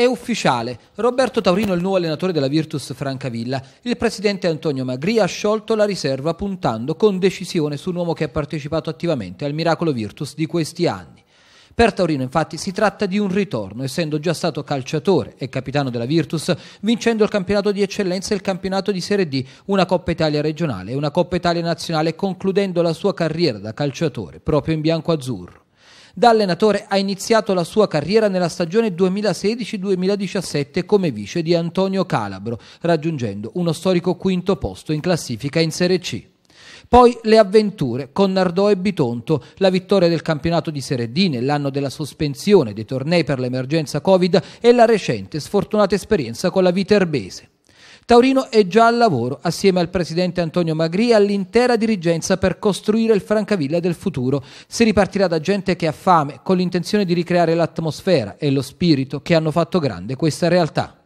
È ufficiale. Roberto Taurino è il nuovo allenatore della Virtus Francavilla. Il presidente Antonio Magri ha sciolto la riserva puntando con decisione su un uomo che ha partecipato attivamente al miracolo Virtus di questi anni. Per Taurino infatti si tratta di un ritorno, essendo già stato calciatore e capitano della Virtus, vincendo il campionato di eccellenza e il campionato di Serie D, una Coppa Italia regionale e una Coppa Italia nazionale, concludendo la sua carriera da calciatore proprio in bianco-azzurro. Da allenatore ha iniziato la sua carriera nella stagione 2016-2017 come vice di Antonio Calabro, raggiungendo uno storico quinto posto in classifica in Serie C. Poi le avventure con Nardò e Bitonto, la vittoria del campionato di Serie D nell'anno della sospensione dei tornei per l'emergenza Covid e la recente sfortunata esperienza con la Viterbese. Taurino è già al lavoro assieme al presidente Antonio Magri e all'intera dirigenza per costruire il Francavilla del futuro. Si ripartirà da gente che ha fame con l'intenzione di ricreare l'atmosfera e lo spirito che hanno fatto grande questa realtà.